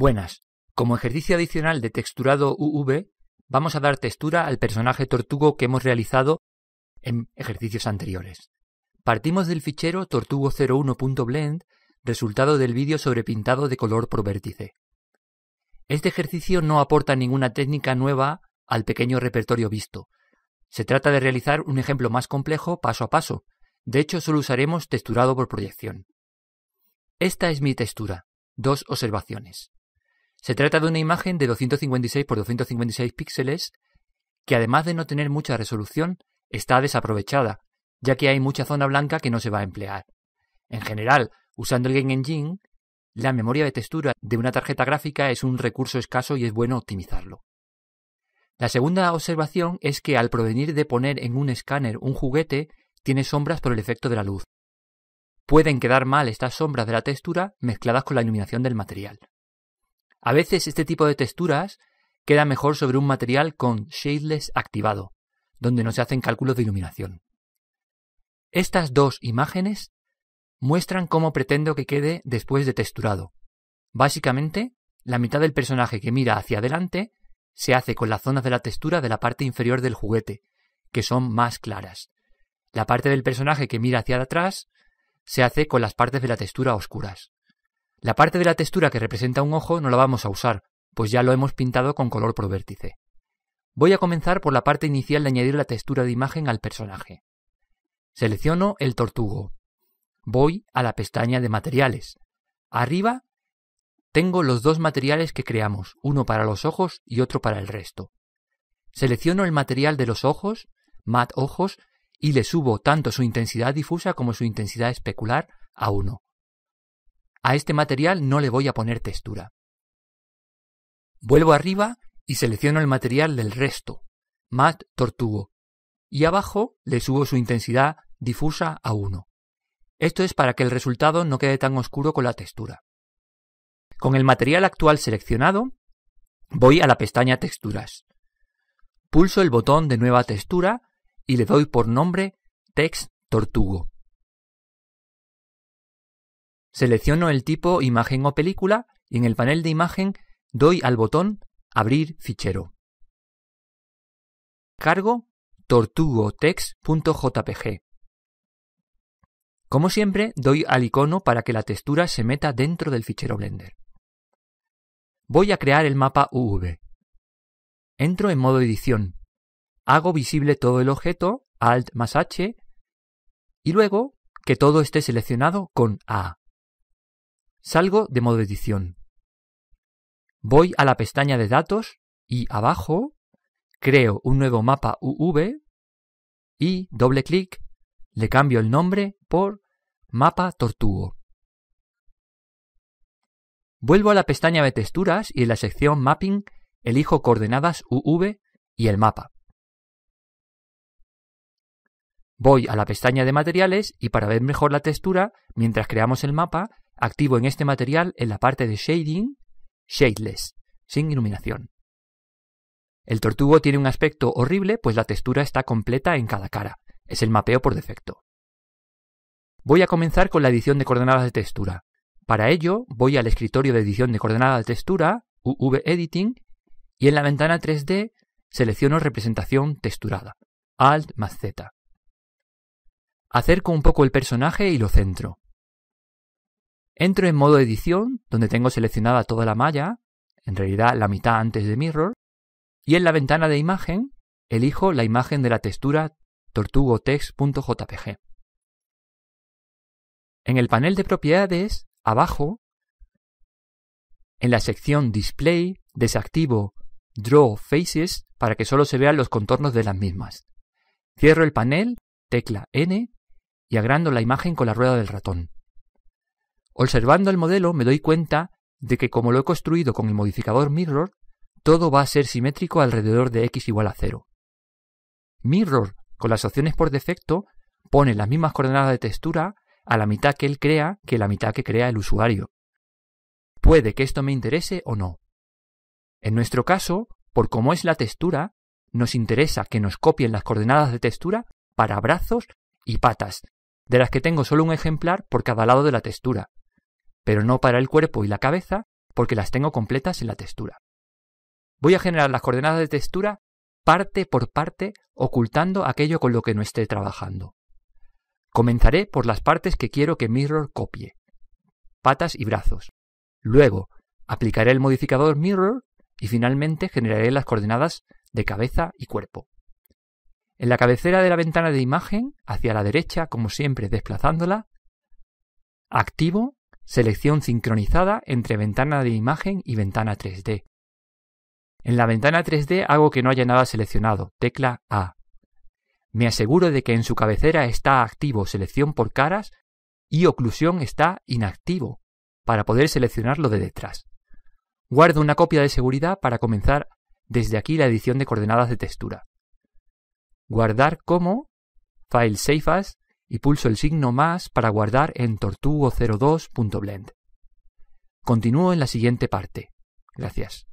Buenas. Como ejercicio adicional de texturado UV, vamos a dar textura al personaje tortugo que hemos realizado en ejercicios anteriores. Partimos del fichero tortugo01.blend, resultado del vídeo sobre pintado de color por vértice. Este ejercicio no aporta ninguna técnica nueva al pequeño repertorio visto. Se trata de realizar un ejemplo más complejo paso a paso. De hecho, solo usaremos texturado por proyección. Esta es mi textura. Dos observaciones. Se trata de una imagen de 256 por 256 píxeles que además de no tener mucha resolución, está desaprovechada, ya que hay mucha zona blanca que no se va a emplear. En general, usando el Game Engine, la memoria de textura de una tarjeta gráfica es un recurso escaso y es bueno optimizarlo. La segunda observación es que al provenir de poner en un escáner un juguete, tiene sombras por el efecto de la luz. Pueden quedar mal estas sombras de la textura mezcladas con la iluminación del material. A veces este tipo de texturas queda mejor sobre un material con shadeless activado, donde no se hacen cálculos de iluminación. Estas dos imágenes muestran cómo pretendo que quede después de texturado. Básicamente, la mitad del personaje que mira hacia adelante se hace con las zonas de la textura de la parte inferior del juguete, que son más claras. La parte del personaje que mira hacia atrás se hace con las partes de la textura oscuras. La parte de la textura que representa un ojo no la vamos a usar, pues ya lo hemos pintado con color pro vértice. Voy a comenzar por la parte inicial de añadir la textura de imagen al personaje. Selecciono el tortugo. Voy a la pestaña de materiales. Arriba tengo los dos materiales que creamos, uno para los ojos y otro para el resto. Selecciono el material de los ojos, mat ojos, y le subo tanto su intensidad difusa como su intensidad especular a uno a este material no le voy a poner textura. Vuelvo arriba y selecciono el material del resto, mat Tortugo, y abajo le subo su intensidad difusa a 1. Esto es para que el resultado no quede tan oscuro con la textura. Con el material actual seleccionado, voy a la pestaña Texturas. Pulso el botón de Nueva textura y le doy por nombre Text Tortugo. Selecciono el tipo imagen o película y en el panel de imagen doy al botón Abrir fichero. Cargo tortugotext.jpg. Como siempre, doy al icono para que la textura se meta dentro del fichero Blender. Voy a crear el mapa UV. Entro en modo edición. Hago visible todo el objeto, Alt más H, y luego que todo esté seleccionado con A. Salgo de modo edición. Voy a la pestaña de datos y abajo creo un nuevo mapa UV y doble clic le cambio el nombre por mapa tortugo. Vuelvo a la pestaña de texturas y en la sección mapping elijo coordenadas UV y el mapa. Voy a la pestaña de materiales y para ver mejor la textura, mientras creamos el mapa, Activo en este material en la parte de shading, shadeless, sin iluminación. El tortugo tiene un aspecto horrible pues la textura está completa en cada cara, es el mapeo por defecto. Voy a comenzar con la edición de coordenadas de textura. Para ello voy al escritorio de edición de coordenadas de textura, UV Editing, y en la ventana 3D selecciono representación texturada, Alt más Z. Acerco un poco el personaje y lo centro. Entro en modo edición, donde tengo seleccionada toda la malla, en realidad la mitad antes de Mirror, y en la ventana de imagen elijo la imagen de la textura tortugotext.jpg. En el panel de propiedades, abajo, en la sección Display, desactivo Draw Faces para que solo se vean los contornos de las mismas. Cierro el panel, tecla N y agrando la imagen con la rueda del ratón. Observando el modelo me doy cuenta de que como lo he construido con el modificador mirror, todo va a ser simétrico alrededor de x igual a 0. Mirror, con las opciones por defecto, pone las mismas coordenadas de textura a la mitad que él crea que la mitad que crea el usuario. Puede que esto me interese o no. En nuestro caso, por cómo es la textura, nos interesa que nos copien las coordenadas de textura para brazos y patas, de las que tengo solo un ejemplar por cada lado de la textura pero no para el cuerpo y la cabeza porque las tengo completas en la textura. Voy a generar las coordenadas de textura parte por parte ocultando aquello con lo que no esté trabajando. Comenzaré por las partes que quiero que Mirror copie, patas y brazos. Luego, aplicaré el modificador Mirror y finalmente generaré las coordenadas de cabeza y cuerpo. En la cabecera de la ventana de imagen, hacia la derecha, como siempre desplazándola, activo selección sincronizada entre ventana de imagen y ventana 3D. En la ventana 3D hago que no haya nada seleccionado, tecla A. Me aseguro de que en su cabecera está activo selección por caras y oclusión está inactivo, para poder seleccionar lo de detrás. Guardo una copia de seguridad para comenzar desde aquí la edición de coordenadas de textura. Guardar como File Save As y pulso el signo más para guardar en tortugo02.blend. Continúo en la siguiente parte. Gracias.